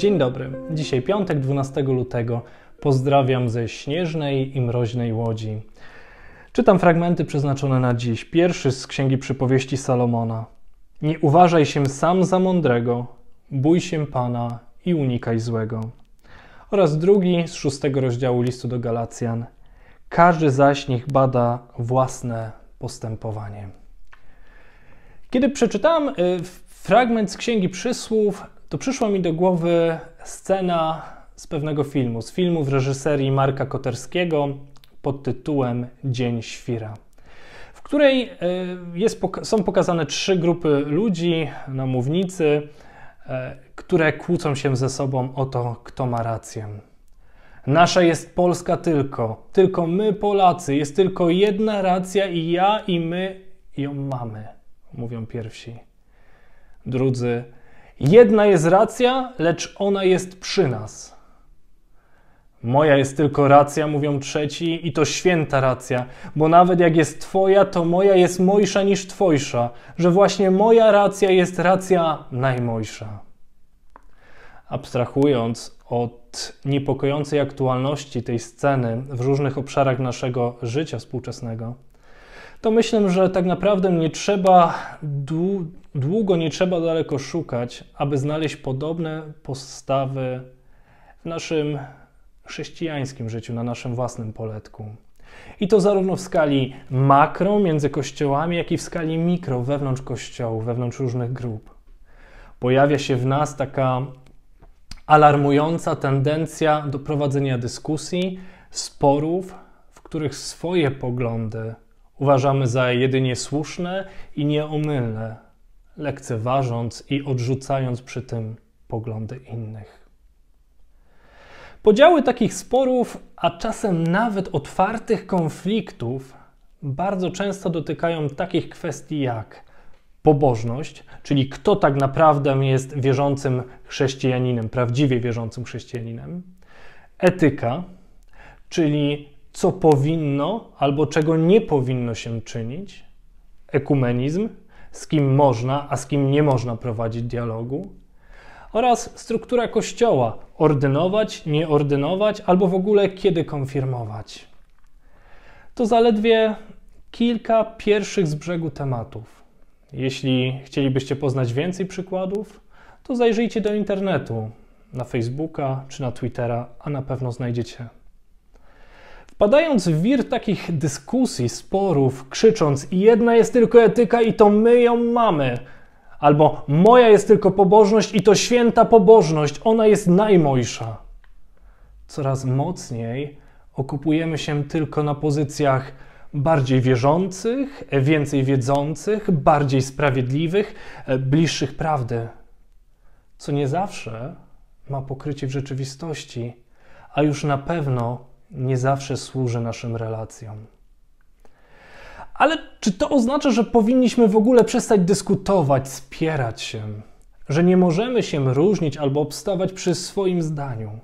Dzień dobry. Dzisiaj piątek, 12 lutego. Pozdrawiam ze śnieżnej i mroźnej łodzi. Czytam fragmenty przeznaczone na dziś. Pierwszy z Księgi Przypowieści Salomona. Nie uważaj się sam za mądrego, bój się Pana i unikaj złego. Oraz drugi z szóstego rozdziału listu do Galacjan. Każdy zaś niech bada własne postępowanie. Kiedy przeczytałem y, fragment z Księgi Przysłów, to przyszła mi do głowy scena z pewnego filmu, z filmu w reżyserii Marka Koterskiego pod tytułem Dzień Świra, w której e, jest, są pokazane trzy grupy ludzi na mównicy, e, które kłócą się ze sobą o to, kto ma rację. Nasza jest Polska tylko, tylko my Polacy, jest tylko jedna racja i ja i my ją mamy, mówią pierwsi. Drudzy Jedna jest racja, lecz ona jest przy nas. Moja jest tylko racja, mówią trzeci, i to święta racja, bo nawet jak jest Twoja, to moja jest mojsza niż Twojsza, że właśnie moja racja jest racja najmojsza. Abstrahując od niepokojącej aktualności tej sceny w różnych obszarach naszego życia współczesnego, to myślę, że tak naprawdę nie trzeba długo, nie trzeba daleko szukać, aby znaleźć podobne postawy w naszym chrześcijańskim życiu, na naszym własnym poletku. I to zarówno w skali makro między kościołami, jak i w skali mikro wewnątrz kościołów, wewnątrz różnych grup. Pojawia się w nas taka alarmująca tendencja do prowadzenia dyskusji, sporów, w których swoje poglądy uważamy za jedynie słuszne i nieomylne, lekceważąc i odrzucając przy tym poglądy innych. Podziały takich sporów, a czasem nawet otwartych konfliktów, bardzo często dotykają takich kwestii jak pobożność, czyli kto tak naprawdę jest wierzącym chrześcijaninem, prawdziwie wierzącym chrześcijaninem, etyka, czyli co powinno albo czego nie powinno się czynić, ekumenizm, z kim można, a z kim nie można prowadzić dialogu, oraz struktura kościoła ordynować, nie ordynować, albo w ogóle kiedy konfirmować. To zaledwie kilka pierwszych z brzegu tematów. Jeśli chcielibyście poznać więcej przykładów, to zajrzyjcie do internetu, na Facebooka czy na Twittera, a na pewno znajdziecie Padając w wir takich dyskusji, sporów, krzycząc jedna jest tylko etyka i to my ją mamy, albo moja jest tylko pobożność i to święta pobożność, ona jest najmojsza. Coraz mocniej okupujemy się tylko na pozycjach bardziej wierzących, więcej wiedzących, bardziej sprawiedliwych, bliższych prawdy, co nie zawsze ma pokrycie w rzeczywistości, a już na pewno nie zawsze służy naszym relacjom. Ale czy to oznacza, że powinniśmy w ogóle przestać dyskutować, spierać się, że nie możemy się różnić albo obstawać przy swoim zdaniu?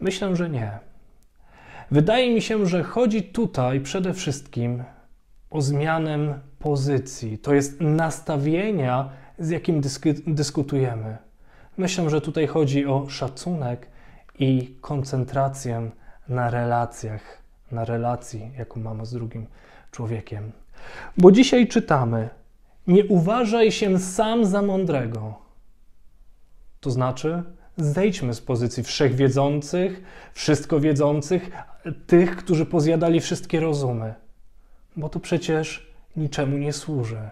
Myślę, że nie. Wydaje mi się, że chodzi tutaj przede wszystkim o zmianę pozycji, to jest nastawienia, z jakim dyskutujemy. Myślę, że tutaj chodzi o szacunek i koncentrację na relacjach, na relacji, jaką mamy z drugim człowiekiem. Bo dzisiaj czytamy: Nie uważaj się sam za mądrego. To znaczy, zejdźmy z pozycji wszechwiedzących, wszystko wiedzących, tych, którzy pozjadali wszystkie rozumy, bo to przecież niczemu nie służy.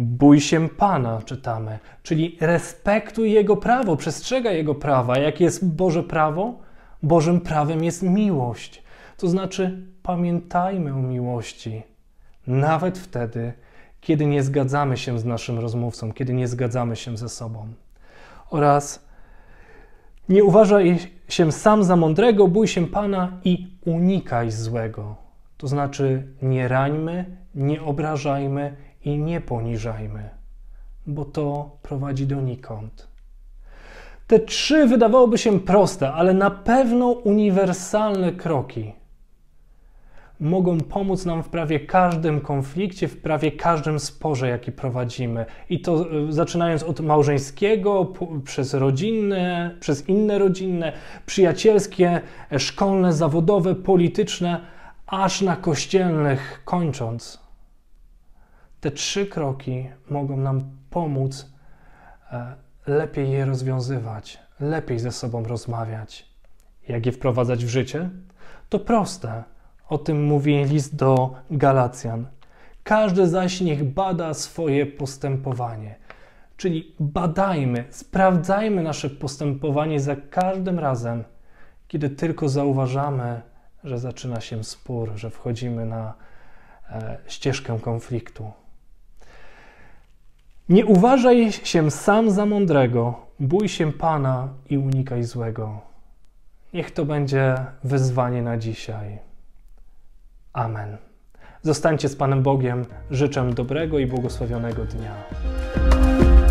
Bój się Pana, czytamy, czyli respektuj Jego prawo, przestrzegaj Jego prawa. Jak jest Boże prawo? Bożym prawem jest miłość. To znaczy, pamiętajmy o miłości, nawet wtedy, kiedy nie zgadzamy się z naszym rozmówcą, kiedy nie zgadzamy się ze sobą. Oraz nie uważaj się sam za mądrego, bój się Pana i unikaj złego. To znaczy, nie rańmy, nie obrażajmy i nie poniżajmy, bo to prowadzi donikąd. Te trzy wydawałoby się proste, ale na pewno uniwersalne kroki mogą pomóc nam w prawie każdym konflikcie, w prawie każdym sporze, jaki prowadzimy. I to e, zaczynając od małżeńskiego, przez rodzinne, przez inne rodzinne, przyjacielskie, e, szkolne, zawodowe, polityczne, aż na kościelnych kończąc. Te trzy kroki mogą nam pomóc e, lepiej je rozwiązywać, lepiej ze sobą rozmawiać. Jak je wprowadzać w życie? To proste. O tym mówi list do Galacjan. Każdy zaś niech bada swoje postępowanie. Czyli badajmy, sprawdzajmy nasze postępowanie za każdym razem, kiedy tylko zauważamy, że zaczyna się spór, że wchodzimy na e, ścieżkę konfliktu. Nie uważaj się sam za mądrego, bój się Pana i unikaj złego. Niech to będzie wyzwanie na dzisiaj. Amen. Zostańcie z Panem Bogiem. Życzę dobrego i błogosławionego dnia.